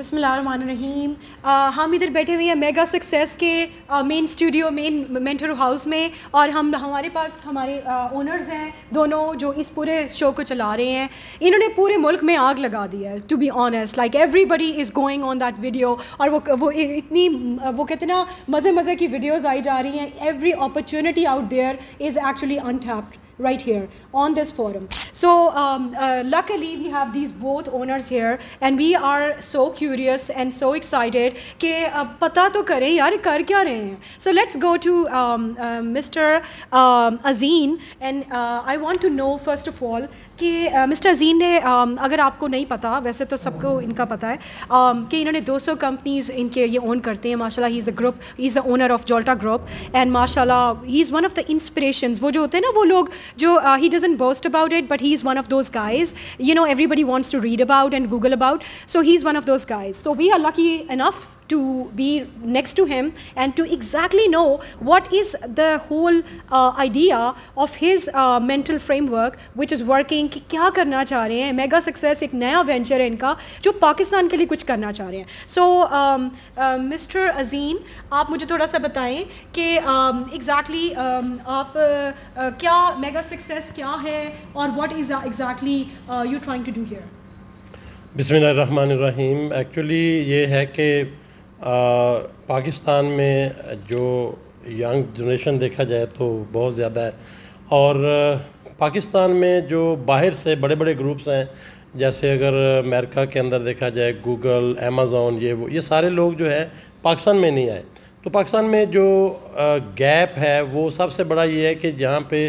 बिसमीम हम इधर बैठे हुए हैं मेगा सक्सेस के main studio main mentor house में और हम हमारे पास हमारे ओनर्स हैं दोनों जो इस पूरे शो को चला रहे हैं इन्होंने पूरे मुल्क में आग लगा दी है to be honest like everybody is going on that video और वो वो इतनी वो कहते ना मज़े मज़े की वीडियोज़ आई जा रही हैं every opportunity out there is actually untapped right here on this forum. So um, uh, luckily we have these both owners here and we are so curious and so excited कि पता तो करें यार कर क्या रहे हैं. So let's go to um, uh, Mr. Um, Azeen and uh, I want to know first of all कि मिस्टर अजीम ने अगर आपको नहीं पता वैसे तो सबको इनका पता है कि इन्होंने 200 कंपनीज इनके ये ओन करते हैं माशाल्लाह he is a group he is the owner of Jolta group and माशाल्लाह he is one of the inspirations वो जो होते हैं ना वो लोग जो he doesn't boast about it but he is one of those guys you know everybody wants to read about and Google about so he is one of those guys so we are lucky enough to be next to him and to exactly know what is the whole idea of his mental framework which is working कि क्या करना चाह रहे हैं Mega success एक नया venture है इनका जो पाकिस्तान के लिए कुछ करना चाह रहे हैं सो मिस्टर अजीम आप मुझे थोड़ा सा बताएं कि एग्जैक्टली um, exactly, um, आप uh, uh क्या मेगा सक्सेस क्या है और what is exactly you trying to do here बिसमीम एक्चुअली ये है कि uh, पाकिस्तान में जो यंग जनरेशन देखा जाए तो बहुत ज़्यादा है और पाकिस्तान में जो बाहर से बड़े बड़े ग्रुप्स हैं जैसे अगर अमेरिका के अंदर देखा जाए गूगल अमेज़ोन ये वो ये सारे लोग जो है पाकिस्तान में नहीं आए तो पाकिस्तान में जो गैप है वो सबसे बड़ा ये है कि जहाँ पे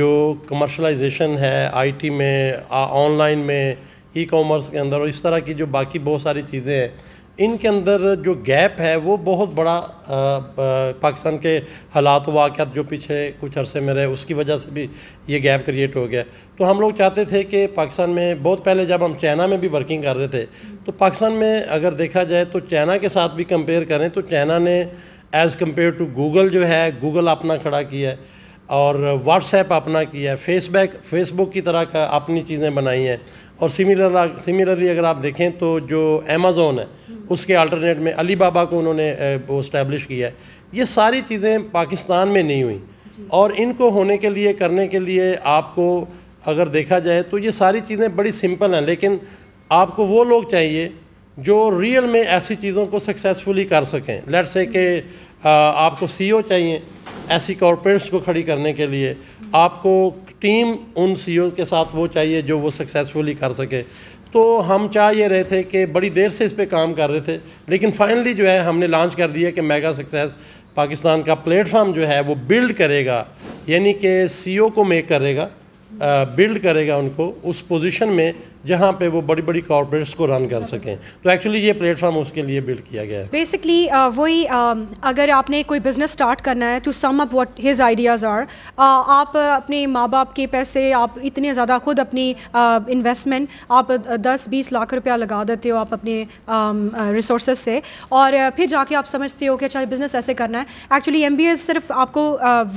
जो कमर्शलाइजेशन है आईटी में ऑनलाइन में ई कॉमर्स के अंदर और इस तरह की जो बाकी बहुत सारी चीज़ें हैं इनके अंदर जो गैप है वो बहुत बड़ा पाकिस्तान के हालात वाक़ जो पीछे कुछ अरसे में रहे उसकी वजह से भी ये गैप क्रिएट हो गया तो हम लोग चाहते थे कि पाकिस्तान में बहुत पहले जब हम चाइना में भी वर्किंग कर रहे थे तो पाकिस्तान में अगर देखा जाए तो चाइना के साथ भी कंपेयर करें तो चाइना ने एज़ कम्पेयर टू गूगल जो है गूगल अपना खड़ा किया है और व्हाट्सएप अपना किया है फेसबैक फेसबुक की तरह का अपनी चीज़ें बनाई हैं और सिमिलर सिमिलरली अगर आप देखें तो जो अमेज़ोन है उसके अल्टरनेट में अली बाबा को उन्होंने वो इस्टेब्लिश किया है ये सारी चीज़ें पाकिस्तान में नहीं हुई और इनको होने के लिए करने के लिए आपको अगर देखा जाए तो ये सारी चीज़ें बड़ी सिंपल हैं लेकिन आपको वो लोग चाहिए जो रियल में ऐसी चीज़ों को सक्सेसफुली कर सकें लेट से कि आपको सी e चाहिए ऐसी कॉरपोरेट्स को खड़ी करने के लिए आपको टीम उन सी e के साथ वो चाहिए जो वो सक्सेसफुली कर सके तो हम चाह ये रहे थे कि बड़ी देर से इस पर काम कर रहे थे लेकिन फाइनली जो है हमने लॉन्च कर दिया कि मेगा सक्सेस पाकिस्तान का प्लेटफार्म जो है वो बिल्ड करेगा यानी कि सीईओ e को मेक करेगा बिल्ड करेगा उनको उस पोजीशन में जहाँ पे वो बड़ी बड़ी कॉर्पोरेट्स को रन कर सकें तो एक्चुअली ये प्लेटफॉर्म उसके लिए बिल्ड किया गया है बेसिकली uh, वही uh, अगर आपने कोई बिजनेस स्टार्ट करना है to sum up what his ideas are आप अपने माँ बाप के पैसे आप इतने ज़्यादा खुद अपनी इन्वेस्टमेंट uh, आप दस बीस लाख रुपया लगा देते हो आप अपने रिसोर्स um, से और फिर जाके आप समझते हो कि अच्छा बिज़नेस ऐसे करना है एक्चुअली एम सिर्फ आपको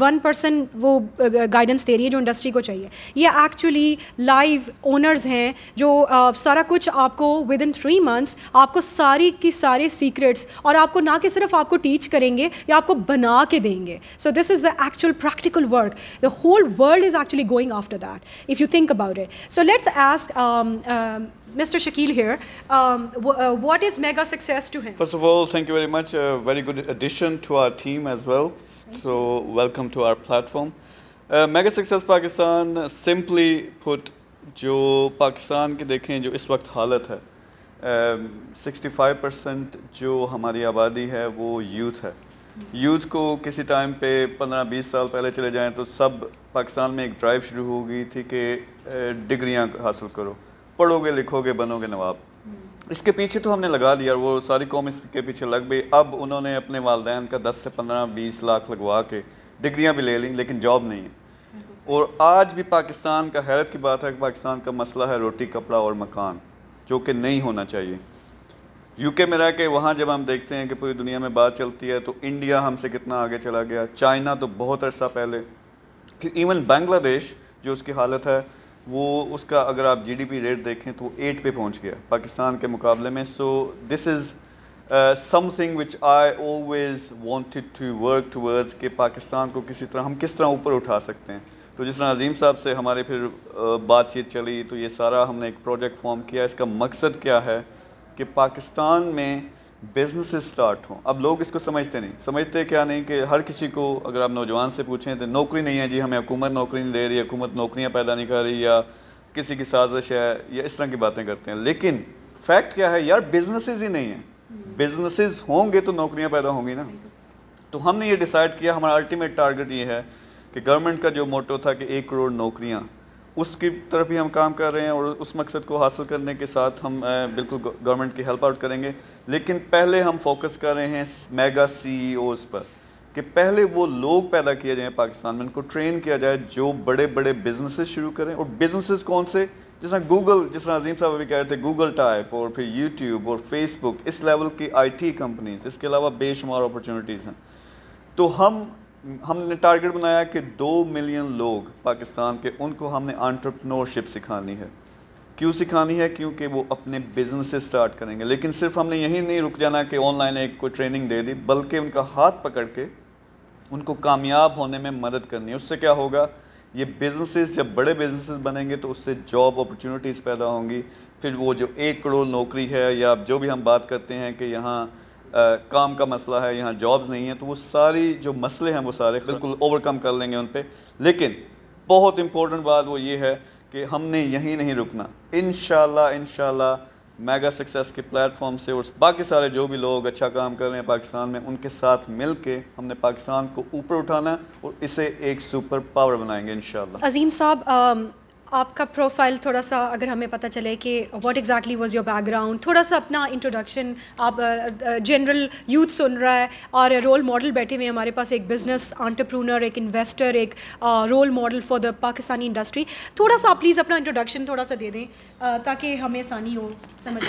वन परसेंट वो गाइडेंस दे रही है जो इंडस्ट्री को चाहिए ये एक्चुअली लाइव ओनर्स हैं जो uh, सारा कुछ आपको विद इन थ्री मंथ्स आपको सारी की सारे सीक्रेट्स और आपको ना कि सिर्फ आपको टीच करेंगे या आपको बना के देंगे so this is the actual practical work the whole world is actually going after that if you think about it so let's ask Mr. Shakil here. Um, uh, what is mega success to him? First of all, thank you very much. A very good addition to our team as well. Thank so, you. welcome to our platform. Uh, mega Success Pakistan simply put जो पाकिस्तान के देखें जो इस वक्त हालत है sixty five percent जो हमारी आबादी है वो यूथ है यूथ को किसी टाइम पे पंद्रह बीस साल पहले चले जाएं तो सब पाकिस्तान में एक ड्राइव शुरू हो गई थी कि डिग्रियां हासिल करो पढ़ोगे लिखोगे बनोगे नवाब इसके पीछे तो हमने लगा दिया वो सारी कौम इसके पीछे लग गई अब उन्होंने अपने वालदेन का दस से पंद्रह बीस लाख लगवा के डिग्रियाँ भी ले ली लेकिन जॉब नहीं है और आज भी पाकिस्तान का हैरत की बात है कि पाकिस्तान का मसला है रोटी कपड़ा और मकान जो कि नहीं होना चाहिए यूके में रह के वहाँ जब हम देखते हैं कि पूरी दुनिया में बात चलती है तो इंडिया हमसे कितना आगे चला गया चाइना तो बहुत अर्सा पहले फिर इवन बांग्लादेश जो उसकी हालत है वो उसका अगर आप जीडीपी रेट देखें तो एट पे पहुँच गया पाकिस्तान के मुकाबले में so this is something which I always wanted to work towards कि पाकिस्तान को किसी तरह हम किस तरह ऊपर उठा सकते हैं तो जिस तरह अजीम साहब से हमारी फिर बातचीत चली तो ये सारा हमने एक प्रोजेक्ट फॉर्म किया इसका मकसद क्या है कि पाकिस्तान में बिजनेस स्टार्ट हों अब लोग इसको समझते नहीं समझते क्या नहीं कि हर किसी को अगर आप नौजवान से पूछें तो नौकरी नहीं है जी हमें हुकूमत नौकरी नहीं दे रही हुकूमत नौकरियाँ पैदा नहीं कर रही या किसी की साजिश है या इस तरह की बातें करते हैं लेकिन फैक्ट क्या है यार बिजनेसेस ही नहीं हैं बिजनेसेस होंगे तो नौकरियां पैदा होंगी ना तो हमने ये डिसाइड किया हमारा अल्टीमेट टारगेट ये है कि गवर्नमेंट का जो मोटो था कि एक करोड़ नौकरियाँ उसकी तरफ भी हम काम कर रहे हैं और उस मकसद को हासिल करने के साथ हम बिल्कुल गवर्नमेंट की हेल्प आउट करेंगे लेकिन पहले हम फोकस कर रहे हैं मेगा सी e पर कि पहले वो लोग पैदा किए जाएँ पाकिस्तान में उनको ट्रेन किया जाए जो बड़े बड़े बिजनेसेस शुरू करें और बिजनेसेस कौन से जिस तरह गूगल जिस तरह अजीम साहब अभी कह रहे थे गूगल टाइप और फिर यूट्यूब और फेसबुक इस लेवल की आईटी कंपनीज इसके अलावा बेशुमार अपॉर्चुनिटीज़ हैं तो हम हमने टारगेट बनाया कि दो मिलियन लोग पाकिस्तान के उनको हमने आंट्रप्रनोरशिप सिखानी है क्यों सिखानी है क्योंकि वो अपने बिजनेस स्टार्ट करेंगे लेकिन सिर्फ हमने यही नहीं रुक जाना कि ऑनलाइन एक को ट्रेनिंग दे दी बल्कि उनका हाथ पकड़ के उनको कामयाब होने में मदद करनी है उससे क्या होगा ये बिजनेसेस जब बड़े बिजनेसेस बनेंगे तो उससे जॉब अपॉर्चुनिटीज़ पैदा होंगी फिर वो जो एक करोड़ नौकरी है या जो भी हम बात करते हैं कि यहाँ काम का मसला है यहाँ जॉब्स नहीं है तो वो सारी जो मसले हैं वो सारे बिल्कुल ओवरकम कर लेंगे उन पर लेकिन बहुत इम्पोर्टेंट बात वो ये है कि हमने यहीं नहीं रुकना इन शाला मेगा सक्सेस के प्लेटफॉर्म से और बाकी सारे जो भी लोग अच्छा काम कर रहे हैं पाकिस्तान में उनके साथ मिल के हमने पाकिस्तान को ऊपर उठाना और इसे एक सुपर पावर बनाएंगे इन अजीम साहब आपका प्रोफाइल थोड़ा सा अगर हमें पता चले कि what exactly was your background थोड़ा सा अपना इंट्रोडक्शन आप जनरल यूथ सुन रहा है और रोल मॉडल बैठे हुए हमारे पास एक बिजनेस आंट्रप्रूनर एक इन्वेस्टर एक role model for the Pakistani industry थोड़ा सा प्लीज़ अपना इंट्रोडक्शन थोड़ा सा दे दें ताकि हमें आसानी हो समझ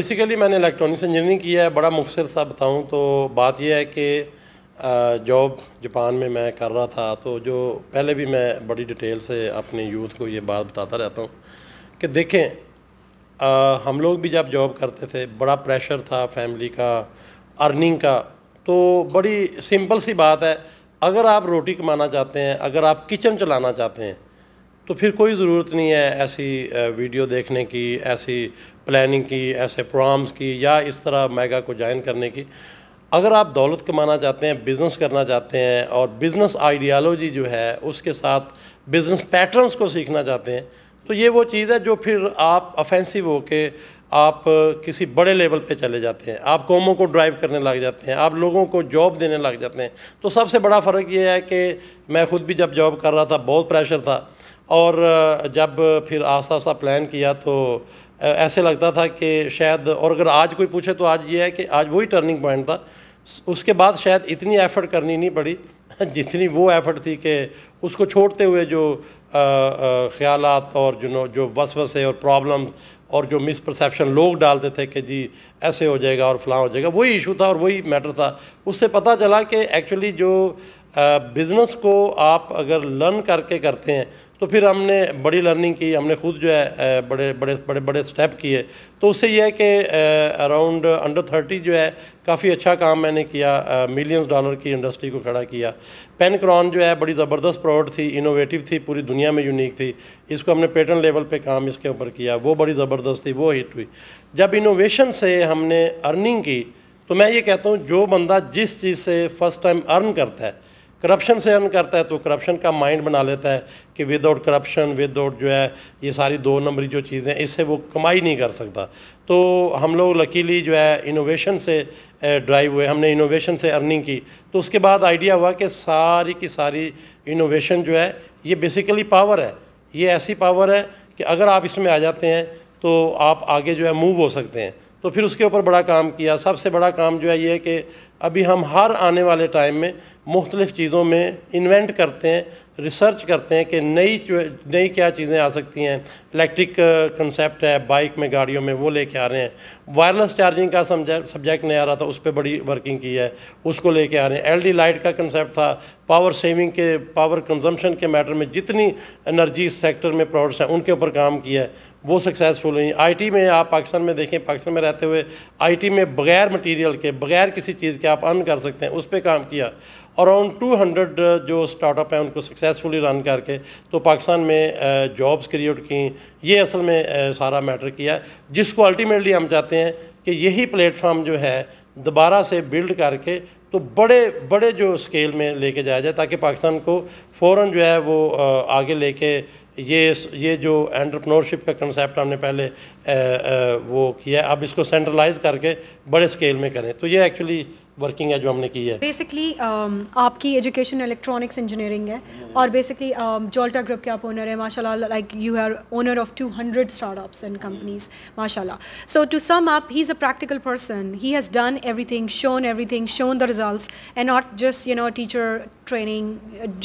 बेसिकली मैंने इलेक्ट्रॉनिक्स इंजीनियरिंग किया है बड़ा मुखसर सा बताऊँ तो बात यह है कि जॉब जापान में मैं कर रहा था तो जो पहले भी मैं बड़ी डिटेल से अपने यूथ को ये बात बताता रहता हूँ कि देखें आ, हम लोग भी जब जॉब करते थे बड़ा प्रेशर था फैमिली का अर्निंग का तो बड़ी सिंपल सी बात है अगर आप रोटी कमाना चाहते हैं अगर आप किचन चलाना चाहते हैं तो फिर कोई ज़रूरत नहीं है ऐसी वीडियो देखने की ऐसी प्लानिंग की ऐसे प्रोग्राम्स की या इस तरह मैगा को ज्वाइन करने की अगर आप दौलत कमाना चाहते हैं बिज़नेस करना चाहते हैं और बिज़नेस आइडियालॉजी जो है उसके साथ बिज़नेस पैटर्न्स को सीखना चाहते हैं तो ये वो चीज़ है जो फिर आप ऑफेंसिव हो के आप किसी बड़े लेवल पे चले जाते हैं आप कौमों को ड्राइव करने लग जाते हैं आप लोगों को जॉब देने लग जाते हैं तो सबसे बड़ा फ़र्क ये है कि मैं ख़ुद भी जब जॉब कर रहा था बहुत प्रेशर था और जब फिर आस्ता आस्ता प्लान किया तो ऐसे लगता था कि शायद और अगर आज कोई पूछे तो आज ये है कि आज वही टर्निंग पॉइंट था उसके बाद शायद इतनी एफर्ट करनी नहीं पड़ी जितनी वो एफर्ट थी कि उसको छोड़ते हुए जो ख्याल और जो जो वसवसे और प्रॉब्लम और जो मिसपरसेप्शन लोग डालते थे कि जी ऐसे हो जाएगा और फलां हो जाएगा वही इशू था और वही मैटर था उससे पता चला कि एक्चुअली जो बिज़नेस को आप अगर लर्न करके करते हैं तो फिर हमने बड़ी लर्निंग की हमने खुद जो है बड़े बड़े बड़े बड़े स्टेप किए तो उससे यह है कि अराउंड अंडर थर्टी जो है काफ़ी अच्छा काम मैंने किया मिलियंस डॉलर की इंडस्ट्री को खड़ा किया पेनक्रॉन जो है बड़ी ज़बरदस्त प्रोडक्ट थी इनोवेटिव थी पूरी दुनिया में यूनिक थी इसको हमने पेटेंट लेवल पे काम इसके ऊपर किया वो बड़ी ज़बरदस्त थी वो हिट हुई जब इनोवेशन से हमने अर्निंग की तो मैं ये कहता हूँ जो बंदा जिस चीज़ से फ़र्स्ट टाइम अर्न करता है करप्शन से अर्न करता है तो करप्शन का माइंड बना लेता है कि विदाउट करप्शन विदाउट जो है ये सारी दो नंबरी जो चीज़ें इससे वो कमाई नहीं कर सकता तो हम लोग लकीली जो है इनोवेशन से ड्राइव हुए हमने इनोवेशन से अर्निंग की तो उसके बाद आइडिया हुआ कि सारी की सारी इनोवेशन जो है ये बेसिकली पावर है ये ऐसी पावर है कि अगर आप इसमें आ जाते हैं तो आप आगे जो है मूव हो सकते हैं तो फिर उसके ऊपर बड़ा काम किया सबसे बड़ा काम जो है ये कि अभी हम हर आने वाले टाइम में मुख्तलिफ़ चीज़ों में इन्वेंट करते हैं रिसर्च करते हैं कि नई नई क्या चीज़ें आ सकती हैं इलेक्ट्रिक कंसेप्ट uh, है बाइक में गाड़ियों में वो लेके आ रहे हैं वायरलेस चार्जिंग का सब्जेक्ट नहीं आ रहा था उस पर बड़ी वर्किंग की है उसको लेके आ रहे हैं एलडी लाइट का कंसेप्ट था पावर सेविंग के पावर कंजम्पशन के मैटर में जितनी एनर्जी सेक्टर में प्रोडक्ट्स हैं उनके ऊपर काम किया है वो सक्सेसफुल हुई टी में आप पाकिस्तान में देखें पाकिस्तान में रहते हुए टी में बगैर मटीरियल के बगैर किसी चीज़ के आप अर्न कर सकते हैं उस पर काम किया अराउंड 200 uh, जो स्टार्टअप हैं उनको सक्सेसफुली रन करके तो पाकिस्तान में जॉब्स uh, क्रिएट की ये असल में uh, सारा मैटर किया जिसको अल्टीमेटली हम चाहते हैं कि यही प्लेटफार्म जो है दोबारा से बिल्ड करके तो बड़े बड़े जो स्केल में लेके जाया जाए ताकि पाकिस्तान को फ़ौर जो है वो आगे लेके ये ये जो एंटरप्रेन्योरशिप का कंसेप्ट हमने पहले आ, आ, वो किया अब इसको सेंट्रलाइज करके बड़े स्केल में करें तो ये एक्चुअली वर्किंग है जो हमने की है बेसिकली um, आपकी एजुकेशन इलेक्ट्रॉनिक्स इंजीनियरिंग है और बेसिकली जोल्टा ग्रुप के आप ओनर है माशाल्लाह like you are owner of 200 startups and companies माशाल्लाह so to sum up he is a practical person he has done everything shown everything shown the result and not just you know teacher training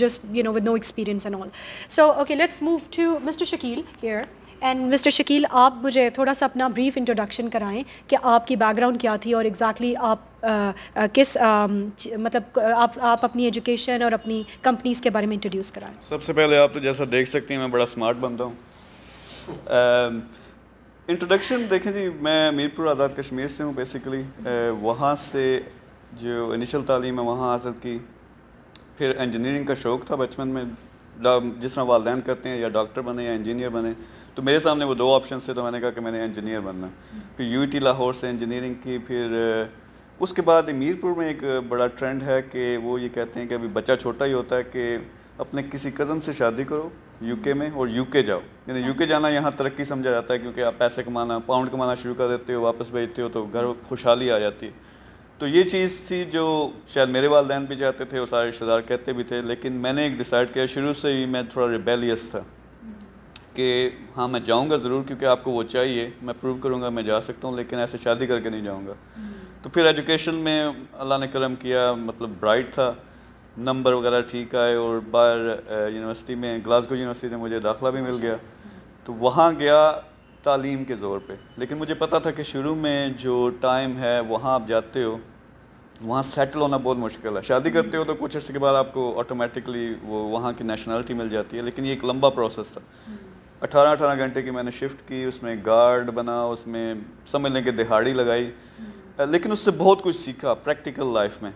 just you know with no experience and all so okay let's move to mister Shakil here and mister Shakil आप मुझे थोड़ा सा अपना brief introduction कराएं कि आपकी background क्या थी और एग्जैक्टली exactly आप आ, uh, आ, uh, किस आ, um, मतलब आप आप अपनी एजुकेशन और अपनी कंपनीज़ के बारे में इंट्रोड्यूस कराएं सबसे पहले आप तो जैसा देख सकते हैं मैं बड़ा स्मार्ट बनता हूँ इंट्रोडक्शन um, देखें जी मैं मीरपुर आज़ाद कश्मीर से हूँ बेसिकली uh, वहाँ से जो इनिशियल तालीम है वहाँ हासिल की फिर इंजीनियरिंग का शौक़ था बचपन में जिस तरह वालदेन करते हैं या डॉक्टर बने या इंजीनियर बने तो मेरे सामने वो दो ऑप्शन थे तो मैंने कहा कि मैंने इंजीनियर बनना फिर टी लाहौर से इंजीनियरिंग की फिर उसके बाद मीरपुर में एक बड़ा ट्रेंड है कि वो ये कहते हैं कि अभी बच्चा छोटा ही होता है कि अपने किसी कज़न से शादी करो यूके में और यूके जाओ यानी यूके अच्छा। जाना यहाँ तरक्की समझा जाता है क्योंकि आप पैसे कमाना पाउंड कमाना शुरू कर देते हो वापस भेजते हो तो घर खुशहाली आ जाती है तो ये चीज़ थी जो शायद मेरे वालदेन भी चाहते थे और सारे रिश्तेदार कहते भी थे लेकिन मैंने एक डिसाइड किया शुरू से ही मैं थोड़ा रिबेलियस था कि हाँ मैं जाऊँगा ज़रूर क्योंकि आपको वो चाहिए मैं प्रूव करूँगा मैं जा सकता हूँ लेकिन ऐसे शादी करके नहीं जाऊँगा हम्म। तो फिर एजुकेशन में अल्लाह ने करम किया मतलब ब्राइट था नंबर वगैरह ठीक आए और बाहर यूनिवर्सिटी में ग्लासगो यूनिवर्सिटी में मुझे दाखला भी मिल गया तो वहाँ गया तालीम के ज़ोर पर लेकिन मुझे पता था कि शुरू में जो टाइम है वहाँ आप जाते हो वहाँ सेटल होना बहुत मुश्किल है शादी करते हो तो कुछ अर्से के बाद आपको ऑटोमेटिकली वो वहाँ की नेशनलिटी मिल जाती है लेकिन ये एक लंबा प्रोसेस था हम्म। अठारह अठारह घंटे की मैंने शिफ्ट की उसमें गार्ड बना उसमें समझ लें कि दिहाड़ी लगाई लेकिन उससे बहुत कुछ सीखा प्रैक्टिकल लाइफ में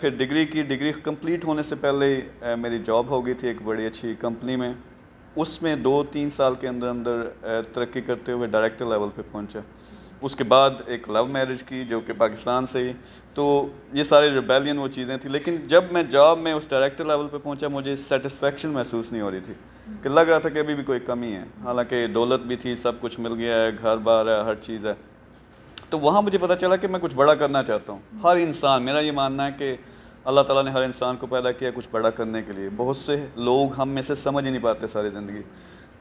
फिर डिग्री की डिग्री कंप्लीट होने से पहले मेरी जॉब हो गई थी एक बड़ी अच्छी कंपनी में उसमें दो तीन साल के अंदर अंदर तरक्की करते हुए डायरेक्टर लेवल पे पहुंचा उसके बाद एक लव मैरिज की जो कि पाकिस्तान से ही तो ये सारे रिबेलियन वो चीज़ें थी लेकिन जब मैं जॉब में उस डायरेक्टर लेवल पे पहुंचा मुझे सेटिस्फेक्शन महसूस नहीं हो रही थी कि लग रहा था कि अभी भी कोई कमी है हालांकि दौलत भी थी सब कुछ मिल गया है घर बार है हर चीज़ है तो वहाँ मुझे पता चला कि मैं कुछ बड़ा करना चाहता हूँ हर इंसान मेरा ये मानना है कि अल्लाह ताला ने हर इंसान को पैदा किया कुछ बड़ा करने के लिए बहुत से लोग हम में से समझ ही नहीं पाते सारी ज़िंदगी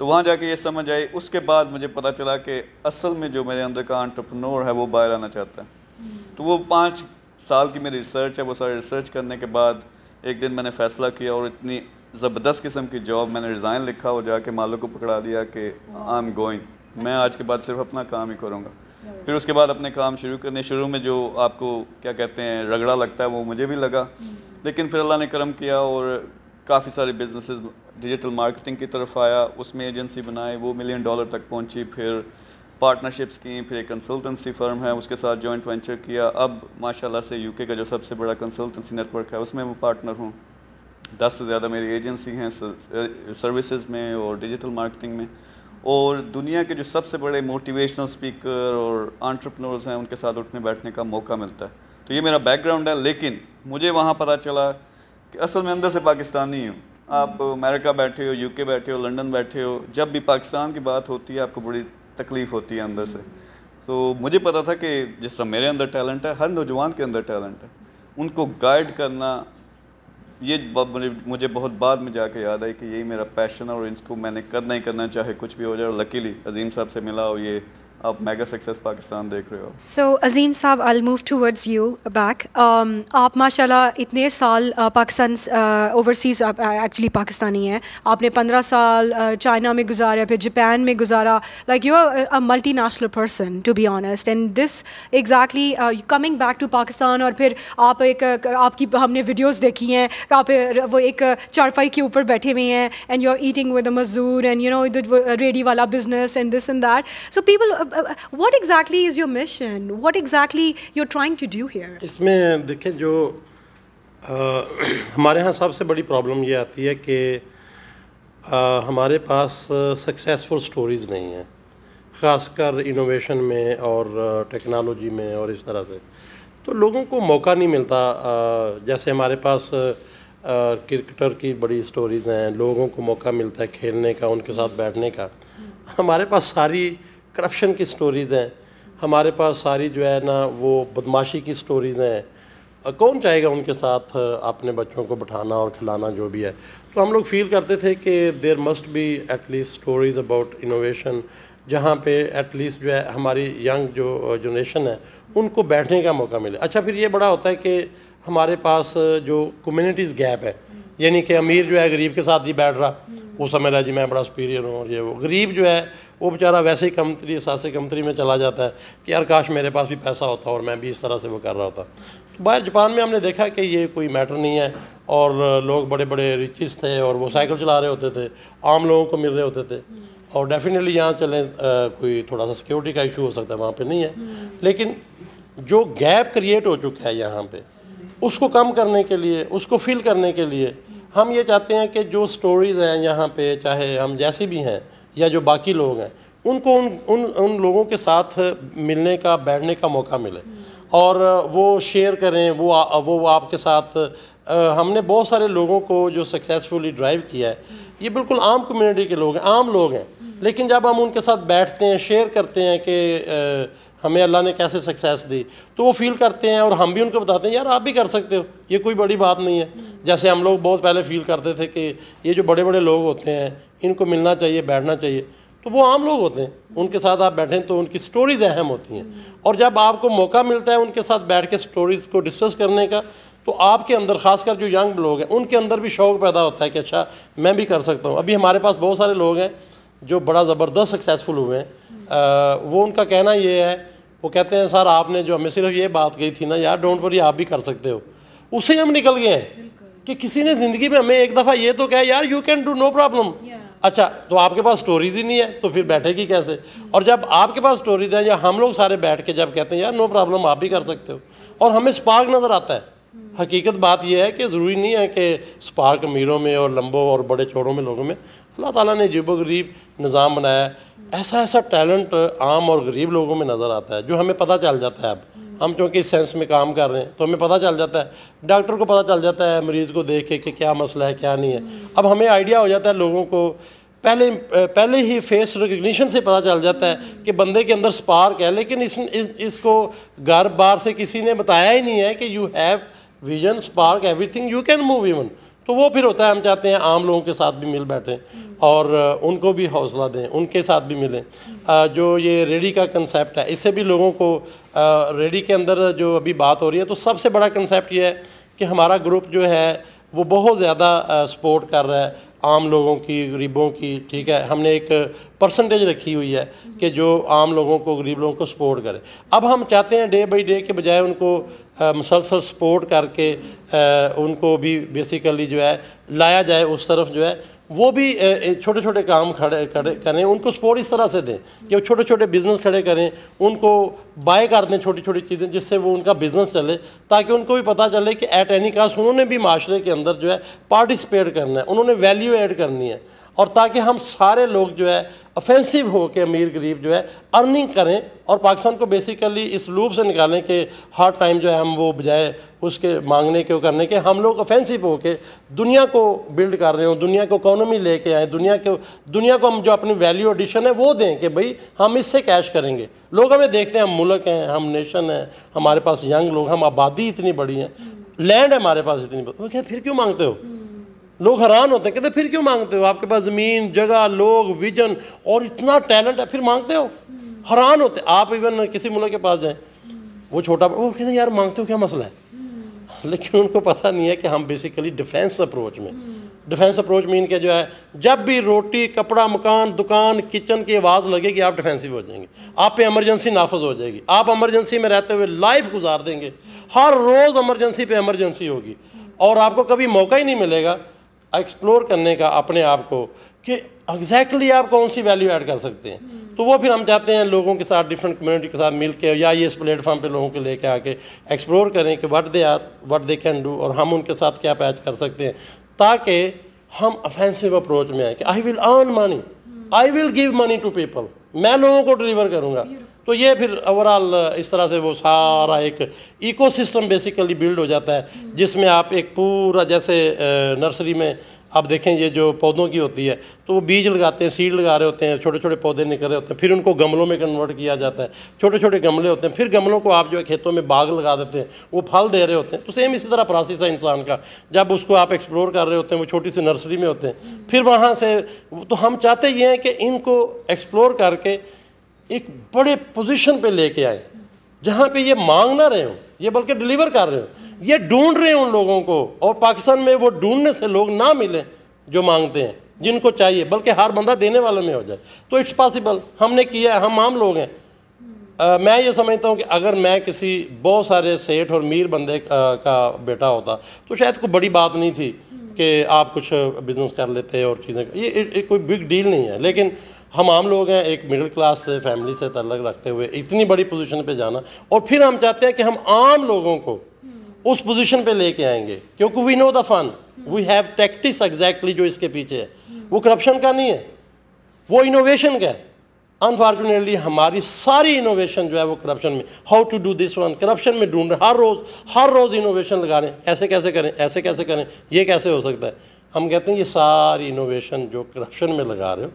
तो वहाँ जाके ये समझ आई उसके बाद मुझे पता चला कि असल में जो मेरे अंदर का आंट्रप्रनोर है वो बाहर आना चाहता है हम्म। तो वो पाँच साल की मेरी रिसर्च है वो सारी रिसर्च करने के बाद एक दिन मैंने फ़ैसला किया और इतनी ज़बरदस्त किस्म की जॉब मैंने रिज़ाइन लिखा और जाके मालों को पकड़ा दिया कि आई एम गोइंग मैं आज के बाद सिर्फ अपना काम ही करूँगा फिर उसके बाद अपने काम शुरू करने शुरू में जो आपको क्या कहते हैं रगड़ा लगता है वो मुझे भी लगा हम्म। लेकिन फिर अल्लाह ने करम किया और काफ़ी सारे बिजनेसेस डिजिटल मार्केटिंग की तरफ आया उसमें एजेंसी बनाई वो मिलियन डॉलर तक पहुंची फिर पार्टनरशिप्स की फिर एक कंसल्टेंसी फर्म है उसके साथ जॉइंट वेंचर किया अब माशाल्लाह से यूके का जो सबसे बड़ा कंसल्टेंसी नेटवर्क है उसमें मैं पार्टनर हूँ दस से ज़्यादा मेरी एजेंसी हैं सर्विसेज में और डिजिटल मार्केटिंग में और दुनिया के जो सबसे बड़े मोटिवेशनल स्पीकर और आंट्रप्रनर्स हैं उनके साथ उठने बैठने का मौका मिलता है तो ये मेरा बैकग्राउंड है लेकिन मुझे वहाँ पता चला कि असल में अंदर से पाकिस्तानी हूँ आप अमेरिका बैठे हो यूके बैठे हो लंदन बैठे हो जब भी पाकिस्तान की बात होती है आपको बड़ी तकलीफ़ होती है अंदर से तो मुझे पता था कि जिस तरह मेरे अंदर टैलेंट है हर नौजवान के अंदर टैलेंट है उनको गाइड करना ये मुझे बहुत बाद में जाके याद आई कि यही मेरा पैशन है और इसको मैंने करना ही करना चाहे कुछ भी हो जाए और लकीली अजीम साहब से मिला और ये आप मेगा सक्सेस पाकिस्तान देख रहे हो सो so, अजीम साहब I move towards you back आप माशाल्लाह इतने साल uh, Pakistan overseas uh, actually uh, Pakistani हैं आपने पंद्रह साल चाइना में गुजारा फिर जापान में गुजारा like you are a multinational person to be honest and this exactly coming back to Pakistan और फिर आप एक आपकी हमने वीडियोस देखी हैं आप वो एक चारपाई के ऊपर बैठे हुए हैं and you are eating with a मजदूर एंड यू नो रेडी वाला business and this and that so people what exactly is your mission what exactly you're trying to do here इसमें देखिए जो आ, हमारे यहाँ सबसे बड़ी प्रॉब्लम ये आती है कि आ, हमारे पास सक्सेसफुल स्टोरीज नहीं हैं ख़ासकर इनोवेशन में और टेक्नोलॉजी में और इस तरह से तो लोगों को मौका नहीं मिलता जैसे हमारे पास क्रिकेटर की बड़ी स्टोरीज़ हैं लोगों को मौका मिलता है खेलने का उनके साथ बैठने का हमारे पास सारी करप्शन की स्टोरीज़ हैं हमारे पास सारी जो है ना वो बदमाशी की स्टोरीज़ हैं कौन चाहेगा उनके साथ अपने बच्चों को बैठाना और खिलाना जो भी है तो हम लोग फील करते थे कि there must be at least stories about innovation जहाँ पे एटलीस्ट जो है हमारी यंग जो जनरेशन है उनको बैठने का मौका मिले अच्छा फिर ये बड़ा होता है कि हमारे पास जो कम्युनिटीज़ गैप है यानी कि अमीर जो है गरीब के साथ ही बैठ रहा वो समझ रहा जी मैं बड़ा सुपीरियर हूँ और ये वो गरीब जो है वो बेचारा वैसे ही कमतरी सासे कमतरी में चला जाता है कि यार काश मेरे पास भी पैसा होता और मैं भी इस तरह से वो कर रहा होता तो बाहर जापान में हमने देखा कि ये कोई मैटर नहीं है और लोग बड़े बड़े रिचिस थे और वो साइकिल चला रहे होते थे आम लोगों को मिल रहे होते थे और डेफिनेटली यहाँ चलें कोई थोड़ा सा सिक्योरिटी का इशू हो सकता है वहाँ पर नहीं है लेकिन जो गैप क्रिएट हो चुका है यहाँ पर उसको कम करने के लिए उसको फिल करने के लिए हम ये चाहते हैं कि जो स्टोरीज़ हैं यहाँ पे चाहे हम जैसे भी हैं या जो बाकी लोग हैं उनको उन उन उन लोगों के साथ मिलने का बैठने का मौका मिले और वो शेयर करें वो आ, वो आपके साथ आ, हमने बहुत सारे लोगों को जो सक्सेसफुली ड्राइव किया है ये बिल्कुल आम कम्युनिटी के लोग हैं आम लोग हैं लेकिन जब हम उनके साथ बैठते हैं शेयर करते हैं कि हमें अल्लाह ने कैसे सक्सेस दी तो वो फील करते हैं और हम भी उनको बताते हैं यार आप भी कर सकते हो ये कोई बड़ी बात नहीं है जैसे हम लोग बहुत पहले फील करते थे कि ये जो बड़े बड़े लोग होते हैं इनको मिलना चाहिए बैठना चाहिए तो वो आम लोग होते हैं उनके साथ आप बैठें तो उनकी स्टोरीज़ अहम होती हैं और जब आपको मौका मिलता है उनके साथ बैठ के स्टोरीज़ को डिस्कस करने का तो आपके अंदर खासकर जो यंग लोग हैं उनके अंदर भी शौक़ पैदा होता है कि अच्छा मैं भी कर सकता हूँ अभी हमारे पास बहुत सारे लोग हैं जो बड़ा ज़बरदस्त सक्सेसफुल हुए हैं वो उनका कहना ये है वो कहते हैं सर आपने जो हमें सिर्फ ये बात कही थी ना यार डोंट वरी आप भी कर सकते हो उसे हम निकल गए हैं कि किसी ने ज़िंदगी में हमें एक दफ़ा ये तो कहा यार you can do no problem अच्छा तो आपके पास स्टोरीज ही नहीं है तो फिर बैठेगी कैसे और जब आपके पास स्टोरीज हैं या हम लोग सारे बैठ के जब कहते हैं यार नो प्रॉब्लम आप भी कर सकते हो और हमें स्पार्क नज़र आता है हम्म। हकीकत बात यह है कि ज़रूरी नहीं है कि स्पार्क अमीरों में और लंबों और बड़े छोड़ों में लोगों में अल्लाह ताला ने जब गरीब निज़ाम बनाया है ऐसा ऐसा टैलेंट आम और गरीब लोगों में नज़र आता है जो हमें पता चल जाता है अब हम चूँकि इस सेंस में काम कर रहे हैं तो हमें पता चल जाता है डॉक्टर को पता चल जाता है मरीज़ को देख के कि क्या मसला है क्या नहीं है अब हमें आइडिया हो जाता है लोगों को पहले पहले ही फेस रिकग्निशन से पता चल जाता है कि बंदे के अंदर स्पार्क है लेकिन इस, इस इसको घर बार से किसी ने बताया ही नहीं है कि you have vision spark everything you can move even तो वो फिर होता है हम चाहते हैं आम लोगों के साथ भी मिल बैठें और उनको भी हौसला दें उनके साथ भी मिलें जो ये रेडी का कंसेप्ट है इससे भी लोगों को रेडी के अंदर जो अभी बात हो रही है तो सबसे बड़ा कंसेप्ट ये है कि हमारा ग्रुप जो है वो बहुत ज़्यादा सपोर्ट कर रहा है आम लोगों की गरीबों की ठीक है हमने एक परसेंटेज रखी हुई है कि जो आम लोगों को गरीब लोगों को सपोर्ट करे अब हम चाहते हैं डे बाई डे के बजाय उनको मुसलसल सपोर्ट करके आ, उनको भी बेसिकली जो है लाया जाए उस तरफ जो है वो भी छोटे छोटे काम खड़े करें उनको सपोर्ट इस तरह से दें कि वो छोटे छोटे बिज़नेस खड़े करें उनको बाय कर दें छोटी छोटी चीज़ें जिससे वो उनका बिज़नेस चले ताकि उनको भी पता चले कि एट एनी कास्ट उन्होंने भी माशरे के अंदर जो है पार्टिसिपेट करना है उन्होंने वैल्यू ऐड करनी है और ताकि हम सारे लोग जो है ऑफेंसिव हो के अमीर गरीब जो है अर्निंग करें और पाकिस्तान को बेसिकली इस लूप से निकालें कि हर टाइम जो है हम वो बजाय उसके मांगने के करने के हम लोग ऑफेंसिव हो के दुनिया को बिल्ड कर रहे हो दुनिया को इकोनॉमी लेके आए दुनिया को दुनिया को हम जो अपनी वैल्यू एडिशन है वो दें कि भाई हम इससे कैश करेंगे लोग हमें देखते हैं हम मुल्क हैं हम नेशन हैं हमारे पास यंग लोग हम आबादी इतनी बड़ी है लैंड है हमारे पास इतनी वो क्या फिर क्यों मांगते हो लोग हैरान होते हैं कहते फिर क्यों मांगते हो आपके पास ज़मीन जगह लोग विजन और इतना टैलेंट है फिर मांगते हो हैरान होते आप इवन किसी मुल्क के पास जाएँ वो छोटा वो कहते यार मांगते हो क्या मसला है लेकिन उनको पता नहीं है कि हम बेसिकली डिफेंस अप्रोच में डिफेंस अप्रोच मीन के जो है जब भी रोटी कपड़ा मकान दुकान किचन की आवाज़ लगेगी आप डिफेंसिव हो जाएंगे आप पे एमरजेंसी नाफज हो जाएगी आप एमरजेंसी में रहते हुए लाइफ गुजार देंगे हर रोज़ एमरजेंसी पे एमरजेंसी होगी और आपको कभी मौका ही नहीं मिलेगा एक्सप्लोर करने का अपने आप को कि एग्जैक्टली exactly आप कौन सी वैल्यू ऐड कर सकते हैं हम्म। तो वो फिर हम चाहते हैं लोगों के साथ डिफरेंट कम्युनिटी के साथ मिल के या ये इस प्लेटफॉर्म पे लोगों को लेके आके एक्सप्लोर करें कि what they are what they can do और हम उनके साथ क्या पैच कर सकते हैं ताकि हम अफेंसिव अप्रोच में आए कि I will earn money I will give money to people मैं लोगों को डिलीवर करूँगा तो ये फिर ओवरऑल इस तरह से वो सारा एक इकोसिस्टम बेसिकली बिल्ड हो जाता है जिसमें आप एक पूरा जैसे नर्सरी में आप देखें ये जो पौधों की होती है तो वो बीज लगाते हैं सीड लगा रहे होते हैं छोटे छोटे पौधे निकल रहे होते हैं फिर उनको गमलों में कन्वर्ट किया जाता है छोटे छोटे गमले होते हैं फिर गमलों को आप जो है खेतों में बाग लगा देते हैं वो फल दे रहे होते हैं तो सेम इसी तरह प्रोसेस है इंसान का जब उसको आप एक्सप्लोर कर रहे होते हैं वो छोटी सी नर्सरी में होते हैं फिर वहाँ से तो हम चाहते ये हैं कि इनको एक्सप्लोर करके एक बड़े पोजीशन पे लेके आए जहाँ पे ये मांग ना रहे हो ये बल्कि डिलीवर कर रहे हो ये ढूंढ रहे हैं उन लोगों को और पाकिस्तान में वो ढूंढने से लोग ना मिलें जो मांगते हैं जिनको चाहिए बल्कि हर बंदा देने वाले में हो जाए तो इट्स पॉसिबल हमने किया है हम आम लोग हैं आ, मैं ये समझता हूँ कि अगर मैं किसी बहुत सारे सेठ और मीर बंदे आ, का बेटा होता तो शायद कोई बड़ी बात नहीं थी कि आप कुछ बिज़नेस कर लेते और चीज़ें ये, ये, ये कोई बिग डील नहीं है लेकिन हम आम लोग हैं एक मिडिल क्लास से फैमिली से तल्लक रखते हुए इतनी बड़ी पोजीशन पे जाना और फिर हम चाहते हैं कि हम आम लोगों को उस पोजीशन पे लेके आएंगे क्योंकि we know the fun we have tactics exactly जो इसके पीछे है वो करप्शन का नहीं है वो इनोवेशन का है अनफॉर्चुनेटली हमारी सारी इनोवेशन जो है वो करप्शन में how to do this one corruption में ढूंढ रहे हर रोज़ हर रोज़ इनोवेशन लगा रहे हैं ऐसे कैसे करें ऐसे कैसे करें ये कैसे हो सकता है हम कहते हैं ये सारी इनोवेशन जो करप्शन में लगा रहे हो